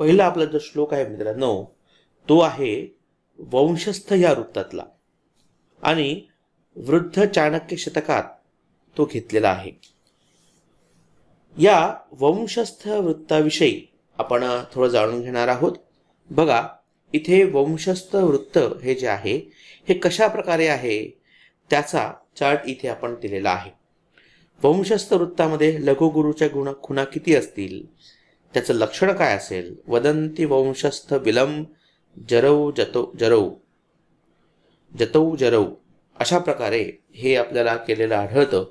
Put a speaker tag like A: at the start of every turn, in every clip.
A: पहिला आपला जो श्लोक आहे मित्रांनो तो आहे वंशस्थ या वृत्तातला आणि वृद्ध चाणक्य शतकात तो घेतलेला आहे या वंशस्थ वृत्ताविषयी आपण थोडं जाणून घेणार आहोत बघा इथे वंशस्थ वृत्त हे जे आहे हे कशा प्रकारे आहे त्याचा चार्ट इथे आपण दिलेला आहे वंशस्थ वृत्तामध्ये लघुगुरूच्या गुण खुणा किती असतील त्याचं लक्षण काय असेल वदंती वंशस्थ विलंब जरव जतो जरव जतौ जरव अशा प्रकारे हे आपल्याला केलेलं आढळतं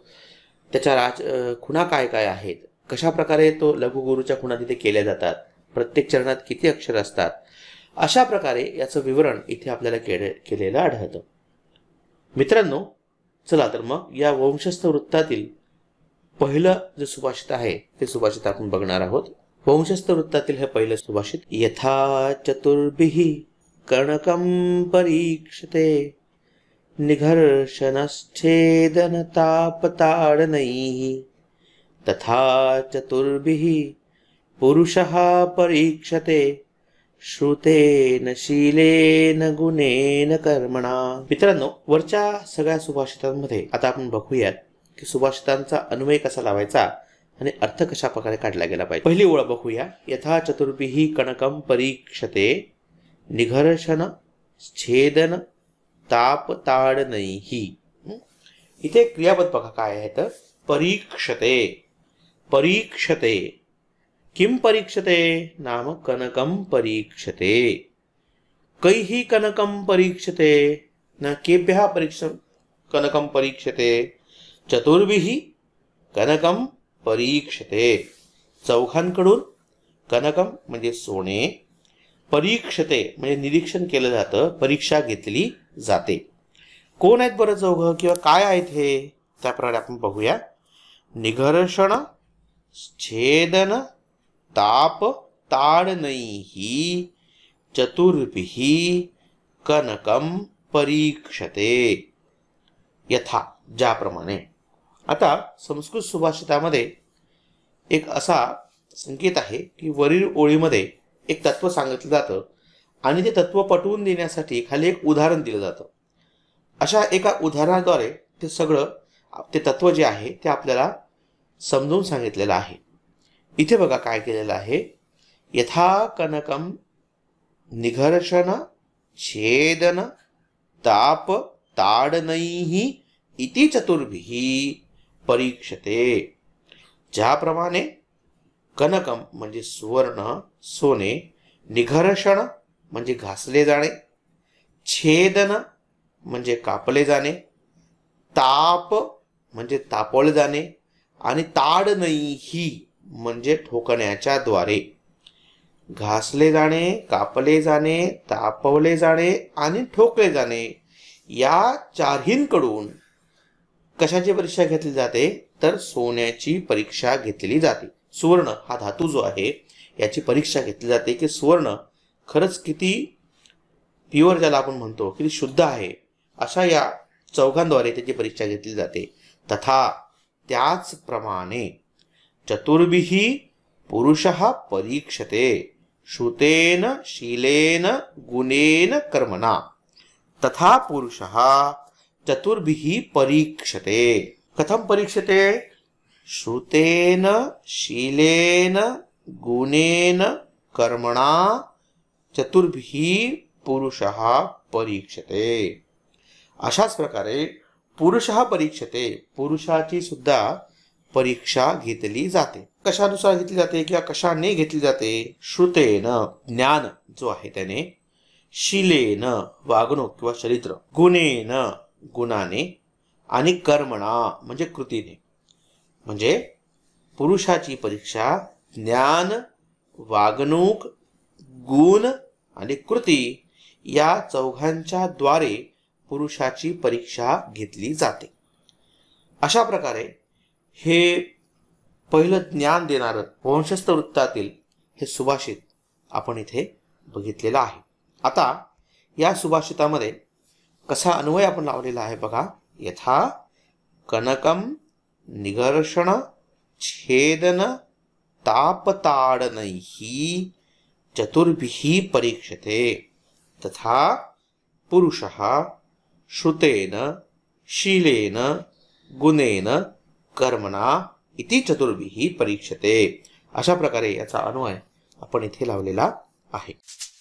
A: त्याच्या राज खुणा काय काय आहेत कशा प्रकारे तो लघुगुरूच्या खुणा तिथे केल्या जातात प्रत्येक चरणात किती अक्षर असतात अशा प्रकारे याचं विवरण इथे आपल्याला केले केलेलं आढळतं मित्रांनो चला तर मग या वंशस्थ वृत्तातील पहिलं जे सुभाषित आहे ते सुभाषित आपण बघणार आहोत वंशस्थ वृत्तातील हे पहिले सुभाषित यथा चतुर्भिः कणकं परीक्षते निघर्षणश्छेदनतापताडनैः तथा चतुर्भिः पुरुषः परीक्षते श्रुतेन शीलेन गुणेन कर्मणा मित्रांनो वरच्या सगळ्या सुभाषितांमध्ये आता आपण बघूयात की सुभाषितांचा अन्वय कसा लावायचा अर्थ कशा प्रकार काढला गेला पाहिजे पहिली ओळख बघूया यथा चतुर्भी ही कणकम परीक्षते निघर्षण छेदन ताप ताडनैही इथे क्रियापद बघा काय आहे परीक्षते परीक्षते किम परीक्षते नाम कनकम परीक्षते कैः कनकम परीक्षते न केभ्यः परीक्ष कनकम परीक्षते चतुर्भिः कनकम परीक्षते चौघांकडून कनकम म्हणजे सोने परीक्षते म्हणजे निरीक्षण केलं जातं परीक्षा घेतली जाते कोण आहेत बरं चौघं किंवा काय आहेत हे त्याप्रमाणे आपण बघूया निघर्षण छेदन ताप ताडनैही चतुर्भी कनकम परीक्षते यथा ज्याप्रमाणे आता संस्कृत सुभाषितामध्ये एक असा संकेत आहे की वरील ओळीमध्ये एक तत्व सांगितलं जातं आणि ते तत्व पटवून देण्यासाठी खाली एक उदाहरण दिलं जातं अशा एका उदाहरणाद्वारे ते सगळं ते तत्व जे आहे ते आपल्याला समजून सांगितलेलं आहे इथे बघा काय केलेलं आहे यथा कनकम निघर्षण छेदन ताप ताडनैः इति चतुर्भिः परीक्षते ज्याप्रमाणे कनकम म्हणजे सुवर्ण सोने निघर्षण म्हणजे घासले जाणे छेदन म्हणजे कापले जाणे ताप म्हणजे तापवले जाणे आणि ताड नाही ही म्हणजे ठोकण्याच्या द्वारे घासले जाणे कापले जाणे तापवले जाणे आणि ठोकले जाणे या चारहींकडून कशाची परीक्षा घेतली जाते तर सोन्याची परीक्षा घेतली जाते सुवर्ण हा धातू जो आहे याची परीक्षा घेतली जाते की सुवर्ण खरंच किती प्युअर ज्याला आपण म्हणतो किती शुद्ध आहे अशा या चौघांद्वारे त्याची परीक्षा घेतली जाते तथा त्याचप्रमाणे चतुर्भी पुरुष परीक्षते श्रुतेन शीलेन गुणेन कर्मणा तथा पुरुष चतुर्भिः परीक्षते कथं परीक्षते श्रुतेन शीलेन गुणेन कर्मणा चतुर्भिः पुरुषः परीक्षते अशाच प्रकारे पुरुष परीक्षते पुरुषाची सुद्धा परीक्षा घेतली जाते कशानुसार घेतली जाते किंवा कशाने घेतली जाते श्रुतेन ज्ञान जो आहे त्याने शिलेन वागणूक किंवा चरित्र गुणेन गुणाने आणि कर्मणा म्हणजे कृतीने म्हणजे पुरुषाची परीक्षा ज्ञान वागणूक गुण आणि कृती या चौघांच्या द्वारे पुरुषाची परीक्षा घेतली जाते अशा प्रकारे हे पहिलं ज्ञान देणारं वंशस्थ वृत्तातील हे सुभाषित आपण इथे बघितलेलं आहे आता या सुभाषितामध्ये कसा अन्वय आपण लावलेला आहे बघा यथा कनकम निघर्षण छेदन ही चतुर्भिः परीक्षते तथा पुरुषः श्रुतेन शीलेन गुणेन कर्मणा इति चतुर्भिः परीक्षते अशा प्रकारे याचा अन्वय आपण इथे लावलेला आहे